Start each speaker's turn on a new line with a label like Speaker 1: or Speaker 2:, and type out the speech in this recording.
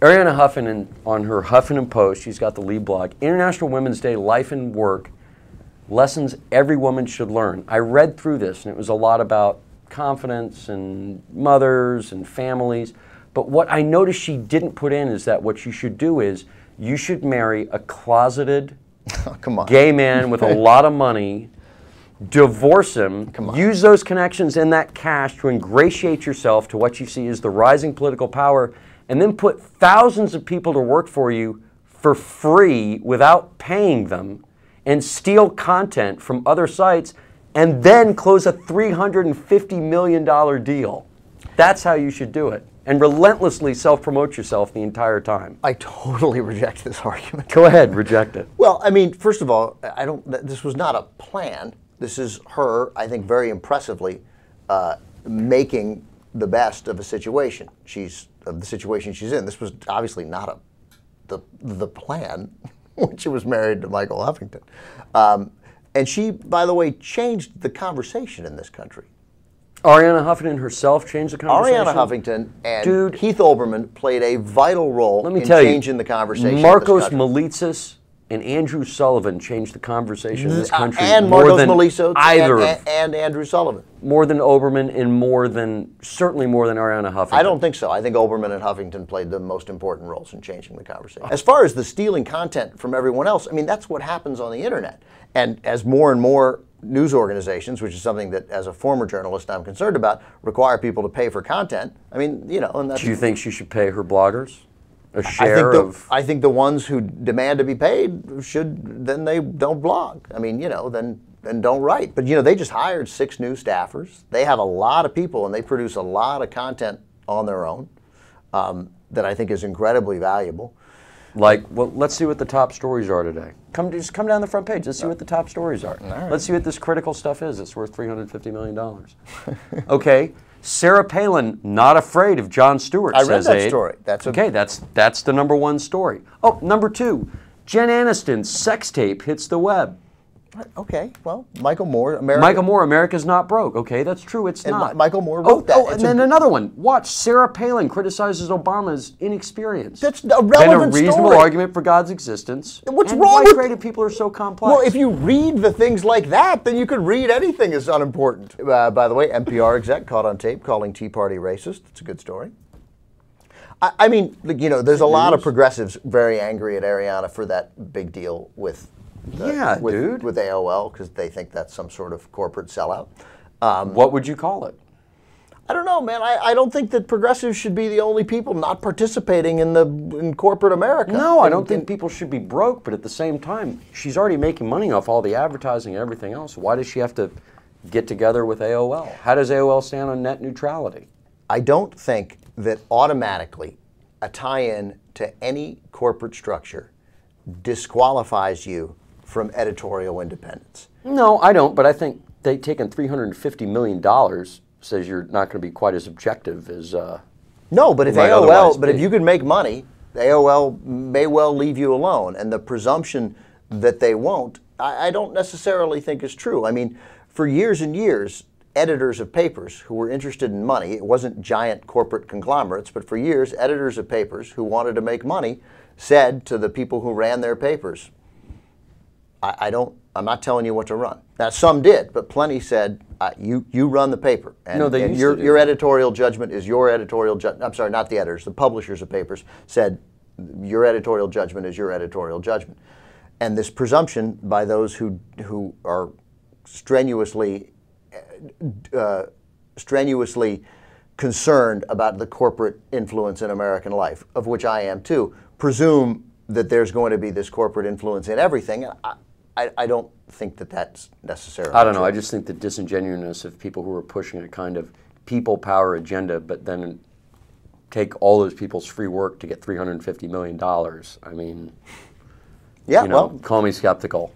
Speaker 1: Arianna Huffington, on her Huffington Post, she's got the lead blog, International Women's Day Life and Work Lessons Every Woman Should Learn. I read through this, and it was a lot about confidence and mothers and families. But what I noticed she didn't put in is that what you should do is you should marry a closeted oh, on, gay man with a lot of money, divorce him, use those connections and that cash to ingratiate yourself to what you see is the rising political power and then put thousands of people to work for you for free without paying them and steal content from other sites and then close a $350 million deal. That's how you should do it. And relentlessly self promote yourself the entire time. I totally reject this argument. Go ahead, reject it. well, I mean, first of all,
Speaker 2: I don't, this was not a plan. This is her, I think, very impressively uh, making the best of a situation she's of the situation she's in. This was obviously not a the the plan when she was married to Michael Huffington. Um, and she, by the way, changed the conversation in this country. Arianna Huffington herself changed the conversation. Arianna Huffington and Dude, Keith Olbermann played a vital role let me in tell changing you, the conversation. Marcos
Speaker 1: Melitzis and Andrew Sullivan changed the conversation in this mm-hmm. country uh, and more Marcos than Meliso, either and,
Speaker 2: and, and, Andrew Sullivan,
Speaker 1: more than Oberman, and more than certainly more than Arianna Huffington. I
Speaker 2: don't think so. I think Oberman and Huffington played the most important roles in changing the conversation. As far as the stealing content from everyone else, I mean that's what happens on the internet, and as more and more news organizations, which is something that, as a former journalist, I'm concerned about, require people to pay for content. I mean, you know, and that's. Do you think
Speaker 1: she should pay her bloggers? a share I the, of.
Speaker 2: I think the ones who demand to be paid should then they don't blog. I mean, you know, then then don't write. But you know, they just hired six new staffers. They have a lot of people and they produce a lot of content on their own um, that I think is
Speaker 1: incredibly valuable. Like, well, let's see what the top stories are today. Come, just come down the front page. Let's see what the top stories are. Right. Let's see what this critical stuff is. It's worth three hundred fifty million dollars. okay, Sarah Palin, not afraid of John Stewart. I read that aide. story. That's okay. That's that's the number one story. Oh, number two, Jen Aniston's sex tape hits the web. Okay, well, Michael Moore, America. Michael Moore, America's Not Broke. Okay, that's true, it's and not. Michael Moore oh, wrote oh, that. Oh, and then another one. Watch Sarah Palin criticizes Obama's inexperience. That's a relevant And a reasonable story. argument for God's existence. What's and wrong why with creative people are so complex? Well, if
Speaker 2: you read the things like that, then you could read anything as unimportant. Uh, by the way, NPR exec caught on tape calling Tea Party racist. It's a good story. I mean, you know, there's a lot of progressives very angry at Ariana for that big deal with the, yeah, with, dude. with AOL because they think that's some sort of corporate sellout. Um, what would you call it? I don't know, man. I, I don't think that progressives should be the only people not participating in the in corporate America. No, I don't and, think
Speaker 1: and, people should be broke. But at the same time, she's already making money off all the advertising and everything else. Why does she have to get together with AOL? How does AOL stand on net neutrality? I don't think that automatically a tie-in
Speaker 2: to any corporate structure disqualifies you from editorial
Speaker 1: independence. No, I don't, but I think they've taken $350 million says you're not going to be quite as objective as. Uh, no, but if AOL, but be. if you can make money,
Speaker 2: AOL may well leave you alone. And the presumption that they won't, I, I don't necessarily think is true. I mean, for years and years, editors of papers who were interested in money, it wasn't giant corporate conglomerates, but for years, editors of papers who wanted to make money said to the people who ran their papers, I, I don't. I'm not telling you what to run. Now some did, but plenty said uh, you you run the paper. And, no, they and used your to do your that. editorial judgment is your editorial. Ju- I'm sorry, not the editors, the publishers of papers said your editorial judgment is your editorial judgment. And this presumption by those who who are strenuously uh, strenuously concerned about the corporate influence in American life, of which I am too, presume that there's going to be this corporate influence in everything. I, I, I don't think that that's necessarily. I don't know. I just
Speaker 1: think the disingenuousness of people who are pushing a kind of people power agenda, but then take all those people's free work to get $350 million. I mean, yeah, you know, well, call me skeptical.